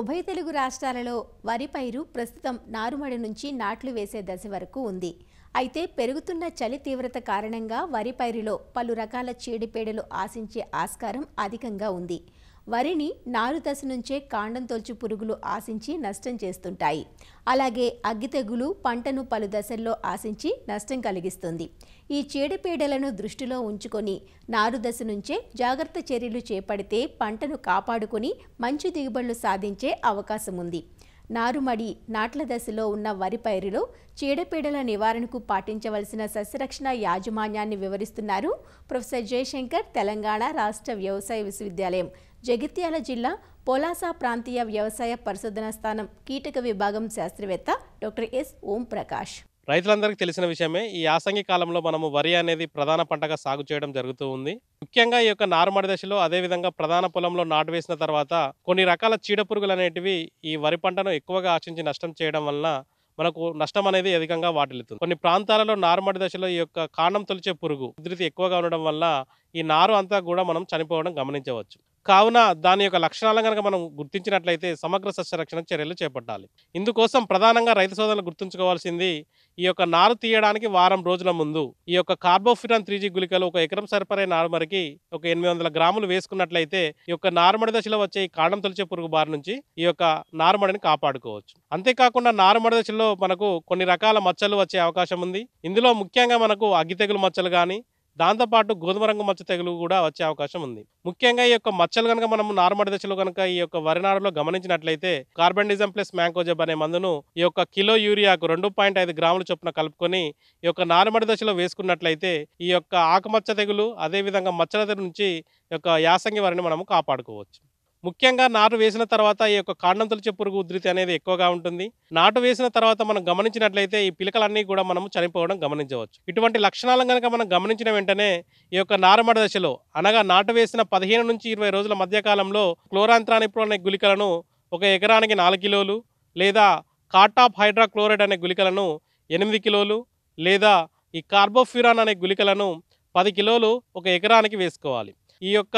ఉభయ తెలుగు రాష్ట్రాలలో వరి పైరు ప్రస్తుతం నారుమడి నుంచి నాట్లు వేసే దశ వరకు ఉంది అయితే పెరుగుతున్న చలి తీవ్రత కారణంగా వరి పైరులో పలు రకాల చీడిపేడలు ఆశించే ఆస్కారం అధికంగా ఉంది వరిని నారు దశ నుంచే కాండం తొలచి పురుగులు ఆశించి నష్టం చేస్తుంటాయి అలాగే అగ్గి తెగులు పంటను పలు దశల్లో ఆశించి నష్టం కలిగిస్తుంది ఈ చీడపీడలను దృష్టిలో ఉంచుకొని నారు దశ నుంచే జాగ్రత్త చర్యలు చేపడితే పంటను కాపాడుకొని మంచి దిగుబడులు సాధించే అవకాశం ఉంది నారుమడి నాట్ల దశలో ఉన్న వరి పైరులో చీడపీడల నివారణకు పాటించవలసిన సస్యరక్షణ యాజమాన్యాన్ని వివరిస్తున్నారు ప్రొఫెసర్ జయశంకర్ తెలంగాణ రాష్ట్ర వ్యవసాయ విశ్వవిద్యాలయం జగిత్యాల జిల్లా పోలాస ప్రాంతీయ వ్యవసాయ పరిశోధనా స్థానం కీటక విభాగం శాస్త్రవేత్త డాక్టర్ ఎస్ ఓం ప్రకాష్ రైతులందరికీ తెలిసిన విషయమే ఈ యాసంగి కాలంలో మనము వరి అనేది ప్రధాన పంటగా సాగు చేయడం జరుగుతూ ఉంది ముఖ్యంగా ఈ యొక్క నారుమడి దశలో అదేవిధంగా ప్రధాన పొలంలో నాటు వేసిన తర్వాత కొన్ని రకాల చీడపురుగులు అనేటివి ఈ వరి పంటను ఎక్కువగా ఆశించి నష్టం చేయడం వలన మనకు నష్టం అనేది అధికంగా వాటిల్లుతుంది కొన్ని ప్రాంతాలలో నారుమడి దశలో ఈ యొక్క కాండం తొలిచే పురుగు ఉధృతి ఎక్కువగా ఉండడం వల్ల ఈ నారు అంతా కూడా మనం చనిపోవడం గమనించవచ్చు కావున దాని యొక్క లక్షణాలను కనుక మనం గుర్తించినట్లయితే సమగ్ర సస్యరక్షణ చర్యలు చేపట్టాలి ఇందుకోసం ప్రధానంగా రైతు సోదరులు గుర్తుంచుకోవాల్సింది ఈ యొక్క నారు తీయడానికి వారం రోజుల ముందు ఈ యొక్క కార్బోఫిరాన్ త్రీ జీ గుళికలు ఒక ఎకరం సరిపడే నారుమరికి ఒక ఎనిమిది వందల గ్రాములు వేసుకున్నట్లయితే ఈ యొక్క నారుమడి దశలో వచ్చే ఈ కాండం తొలిచే పురుగు బారి నుంచి ఈ యొక్క నారుమడిని కాపాడుకోవచ్చు అంతేకాకుండా నారుమడి దశలో మనకు కొన్ని రకాల మచ్చలు వచ్చే అవకాశం ఉంది ఇందులో ముఖ్యంగా మనకు అగ్గి తెగులు మచ్చలు కానీ దాంతోపాటు గోధుమ రంగు మచ్చ తెగులు కూడా వచ్చే అవకాశం ఉంది ముఖ్యంగా ఈ యొక్క మచ్చలు కనుక మనం నార్మడి దశలో కనుక ఈ యొక్క వరినాడులో గమనించినట్లయితే కార్బన్డిజం ప్లస్ మ్యాంకోజబ్ అనే మందును ఈ యొక్క కిలో యూరియాకు రెండు పాయింట్ ఐదు గ్రాముల చొప్పున కలుపుకొని ఈ యొక్క నారుమడి దశలో వేసుకున్నట్లయితే ఈ యొక్క ఆకుమచ్చ తెగులు అదేవిధంగా మచ్చల దగ్గర నుంచి యొక్క యాసంగి వారిని మనము కాపాడుకోవచ్చు ముఖ్యంగా నాటు వేసిన తర్వాత ఈ యొక్క కాండం తొలిచే పురుగు ఉధృతి అనేది ఎక్కువగా ఉంటుంది నాటు వేసిన తర్వాత మనం గమనించినట్లయితే ఈ పిలకలన్నీ కూడా మనం చనిపోవడం గమనించవచ్చు ఇటువంటి లక్షణాలను కనుక మనం గమనించిన వెంటనే ఈ యొక్క నారమడ దశలో అనగా నాటు వేసిన పదిహేను నుంచి ఇరవై రోజుల మధ్యకాలంలో క్లోరాంత్రానిప్రో అనే గుళికలను ఒక ఎకరానికి నాలుగు కిలోలు లేదా కాటాప్ హైడ్రాక్లోరైడ్ అనే గుళికలను ఎనిమిది కిలోలు లేదా ఈ కార్బోఫ్యూరాన్ అనే గుళికలను పది కిలోలు ఒక ఎకరానికి వేసుకోవాలి ఈ యొక్క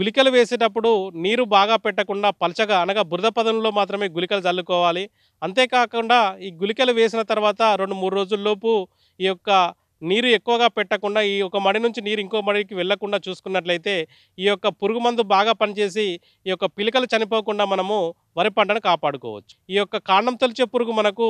గులికలు వేసేటప్పుడు నీరు బాగా పెట్టకుండా పలచగా అనగా బురద పదంలో మాత్రమే గులికలు చల్లుకోవాలి అంతేకాకుండా ఈ గులికలు వేసిన తర్వాత రెండు మూడు రోజుల్లోపు ఈ యొక్క నీరు ఎక్కువగా పెట్టకుండా ఈ ఒక మడి నుంచి నీరు ఇంకో మడికి వెళ్లకుండా చూసుకున్నట్లయితే ఈ యొక్క పురుగు మందు బాగా పనిచేసి ఈ యొక్క పిలికలు చనిపోకుండా మనము వరి పంటను కాపాడుకోవచ్చు ఈ యొక్క కాండం తొలిచే పురుగు మనకు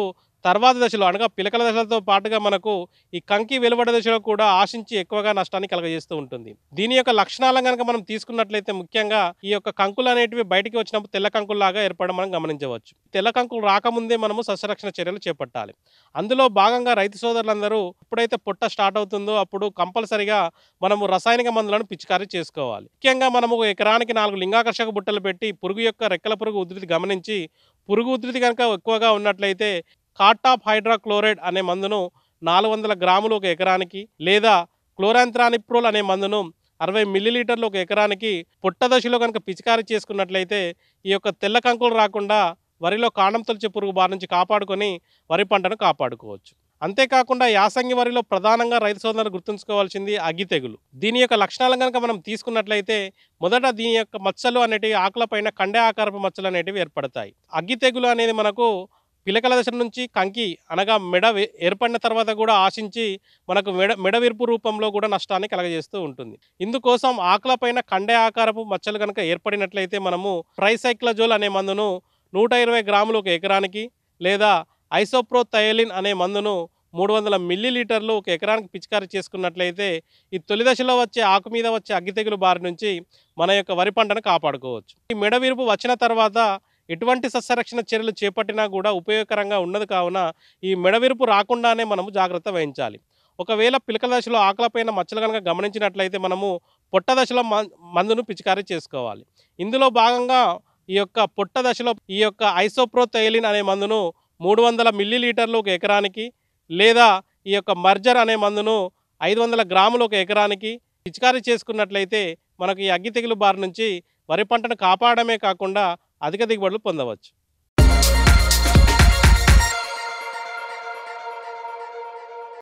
తర్వాత దశలో అనగా పిలకల దశలతో పాటుగా మనకు ఈ కంకి వెలువడ దశలో కూడా ఆశించి ఎక్కువగా నష్టాన్ని కలగజేస్తూ ఉంటుంది దీని యొక్క లక్షణాలను కనుక మనం తీసుకున్నట్లయితే ముఖ్యంగా ఈ యొక్క కంకులు అనేటివి బయటికి వచ్చినప్పుడు తెల్ల కంకుల్లాగా ఏర్పడడం మనం గమనించవచ్చు తెల్ల కంకులు రాకముందే మనము సస్యరక్షణ చర్యలు చేపట్టాలి అందులో భాగంగా రైతు సోదరులందరూ ఎప్పుడైతే పుట్ట స్టార్ట్ అవుతుందో అప్పుడు కంపల్సరిగా మనము రసాయనిక మందులను పిచికారీ చేసుకోవాలి ముఖ్యంగా మనము ఎకరానికి నాలుగు లింగాకర్షక బుట్టలు పెట్టి పురుగు యొక్క రెక్కల పురుగు ఉధృతి గమనించి పురుగు ఉధృతి కనుక ఎక్కువగా ఉన్నట్లయితే కాటాప్ హైడ్రాక్లోరైడ్ అనే మందును నాలుగు వందల గ్రాములు ఒక ఎకరానికి లేదా క్లోరాంత్రానిప్రోల్ అనే మందును అరవై మిల్లీలీటర్లు ఒక ఎకరానికి పుట్ట దశలో కనుక పిచికారీ చేసుకున్నట్లయితే ఈ యొక్క తెల్ల కంకులు రాకుండా వరిలో కాణం తొలిచే పురుగు బారి నుంచి కాపాడుకొని వరి పంటను కాపాడుకోవచ్చు అంతేకాకుండా యాసంగి వరిలో ప్రధానంగా రైతు సోదరులు గుర్తుంచుకోవాల్సింది అగ్గి తెగులు దీని యొక్క లక్షణాలు కనుక మనం తీసుకున్నట్లయితే మొదట దీని యొక్క మచ్చలు అనేటివి ఆకులపైన కండే ఆకారపు మచ్చలు అనేటివి ఏర్పడతాయి అగ్గి తెగులు అనేది మనకు పిలకల దశ నుంచి కంకి అనగా మెడ ఏర్పడిన తర్వాత కూడా ఆశించి మనకు మెడ మెడవిరుపు రూపంలో కూడా నష్టాన్ని కలగజేస్తూ ఉంటుంది ఇందుకోసం ఆకులపైన కండే ఆకారపు మచ్చలు కనుక ఏర్పడినట్లయితే మనము ట్రైసైక్లజోల్ అనే మందును నూట ఇరవై గ్రాములు ఒక ఎకరానికి లేదా ఐసోప్రోథయలిన్ అనే మందును మూడు వందల మిల్లీలీటర్లు ఒక ఎకరానికి పిచికారీ చేసుకున్నట్లయితే ఈ తొలి దశలో వచ్చే ఆకు మీద వచ్చే అగ్గి తెగులు బారి నుంచి మన యొక్క వరి పంటను కాపాడుకోవచ్చు ఈ మెడ విరుపు వచ్చిన తర్వాత ఎటువంటి సస్యరక్షణ చర్యలు చేపట్టినా కూడా ఉపయోగకరంగా ఉన్నది కావున ఈ మెడవిరుపు రాకుండానే మనము జాగ్రత్త వహించాలి ఒకవేళ పిలకల దశలో ఆకలపైన మచ్చలు కనుక గమనించినట్లయితే మనము పొట్ట దశలో మందును పిచికారీ చేసుకోవాలి ఇందులో భాగంగా ఈ యొక్క పొట్ట దశలో ఈ యొక్క ఐసోప్రోథైలిన్ అనే మందును మూడు వందల మిల్లీలీటర్లు ఒక ఎకరానికి లేదా ఈ యొక్క మర్జర్ అనే మందును ఐదు వందల గ్రాములు ఒక ఎకరానికి పిచికారీ చేసుకున్నట్లయితే మనకు ఈ అగ్గి తెగులు బారి నుంచి వరి పంటను కాపాడమే కాకుండా అధిక దిగుబడులు పొందవచ్చు